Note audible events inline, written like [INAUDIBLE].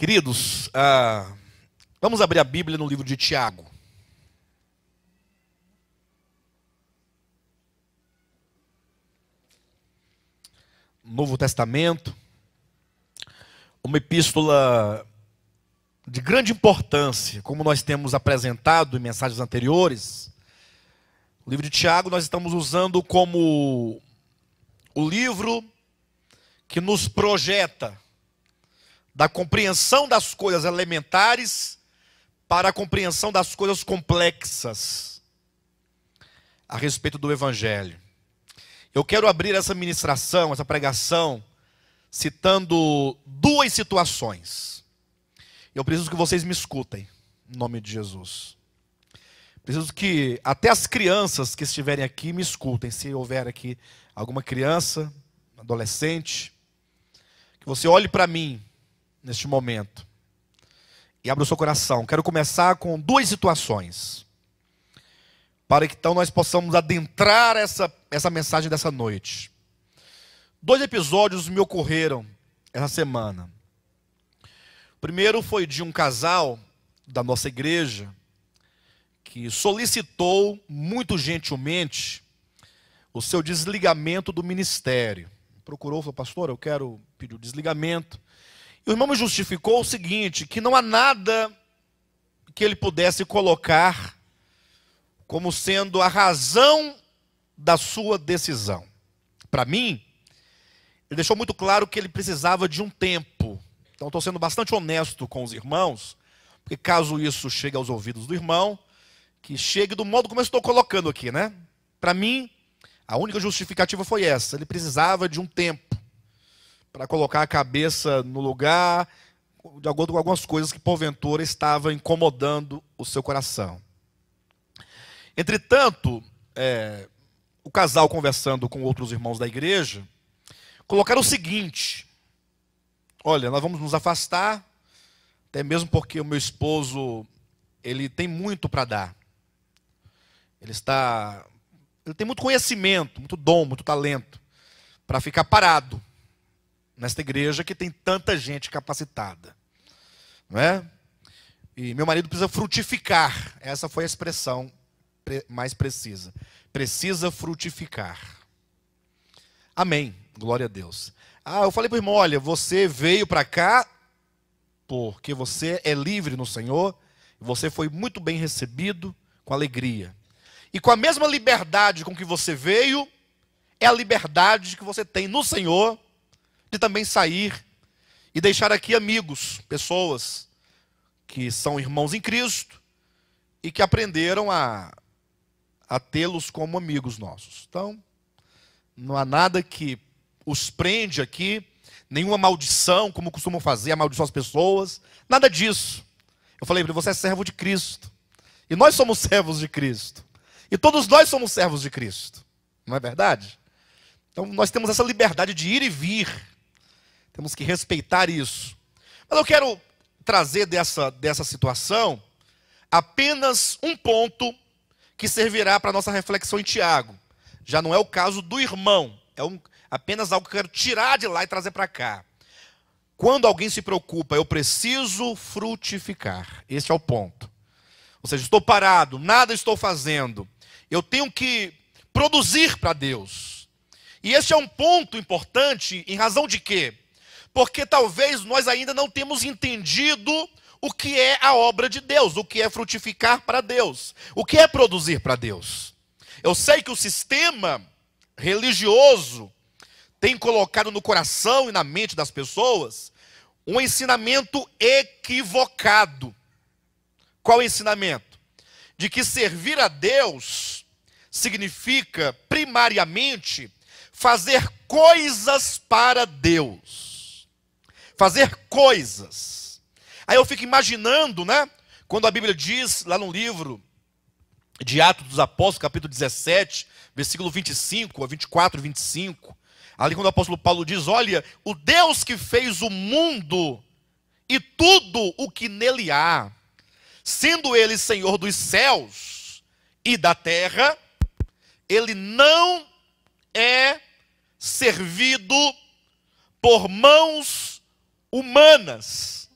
Queridos, ah, vamos abrir a Bíblia no livro de Tiago. Novo Testamento, uma epístola de grande importância, como nós temos apresentado em mensagens anteriores. O livro de Tiago nós estamos usando como o livro que nos projeta da compreensão das coisas elementares para a compreensão das coisas complexas a respeito do Evangelho. Eu quero abrir essa ministração, essa pregação, citando duas situações. Eu preciso que vocês me escutem, em nome de Jesus. Preciso que até as crianças que estiverem aqui me escutem, se houver aqui alguma criança, adolescente, que você olhe para mim neste momento. E abra o seu coração. Quero começar com duas situações. Para que então nós possamos adentrar essa, essa mensagem dessa noite. Dois episódios me ocorreram essa semana. O primeiro foi de um casal da nossa igreja que solicitou muito gentilmente o seu desligamento do ministério. Procurou, falou, pastor, eu quero pedir o desligamento. E o irmão me justificou o seguinte: que não há nada que ele pudesse colocar como sendo a razão da sua decisão. Para mim, ele deixou muito claro que ele precisava de um tempo. Então, estou sendo bastante honesto com os irmãos, porque caso isso chegue aos ouvidos do irmão, que chegue do modo como eu estou colocando aqui, né? Para mim, a única justificativa foi essa: ele precisava de um tempo para colocar a cabeça no lugar, de acordo com algumas coisas que porventura estavam incomodando o seu coração. Entretanto, é, o casal conversando com outros irmãos da igreja, colocaram o seguinte: olha, nós vamos nos afastar, até mesmo porque o meu esposo ele tem muito para dar. Ele está, ele tem muito conhecimento, muito dom, muito talento para ficar parado nesta igreja que tem tanta gente capacitada. Não é? E meu marido precisa frutificar. Essa foi a expressão mais precisa. Precisa frutificar. Amém. Glória a Deus. Ah, eu falei para o irmão: olha, você veio para cá porque você é livre no Senhor, você foi muito bem recebido, com alegria. E com a mesma liberdade com que você veio, é a liberdade que você tem no Senhor de também sair e deixar aqui amigos, pessoas que são irmãos em Cristo e que aprenderam a, a tê-los como amigos nossos. Então, não há nada que os prende aqui, nenhuma maldição, como costumam fazer, amaldiçoar as pessoas, nada disso. Eu falei para você é servo de Cristo. E nós somos [LAUGHS] servos de Cristo. E todos nós somos servos de Cristo. Não é verdade? Então nós temos essa liberdade de ir e vir temos que respeitar isso. Mas eu quero trazer dessa, dessa situação apenas um ponto que servirá para nossa reflexão em Tiago. Já não é o caso do irmão, é um, apenas algo que eu quero tirar de lá e trazer para cá. Quando alguém se preocupa, eu preciso frutificar. Este é o ponto. Ou seja, estou parado, nada estou fazendo. Eu tenho que produzir para Deus. E este é um ponto importante em razão de quê? porque talvez nós ainda não temos entendido o que é a obra de Deus, o que é frutificar para Deus, o que é produzir para Deus. Eu sei que o sistema religioso tem colocado no coração e na mente das pessoas um ensinamento equivocado. Qual é o ensinamento? De que servir a Deus significa primariamente fazer coisas para Deus fazer coisas. Aí eu fico imaginando, né? Quando a Bíblia diz lá no livro de Atos dos Apóstolos, capítulo 17, versículo 25 a 24, 25, ali quando o apóstolo Paulo diz: Olha, o Deus que fez o mundo e tudo o que nele há, sendo ele Senhor dos céus e da terra, ele não é servido por mãos humanas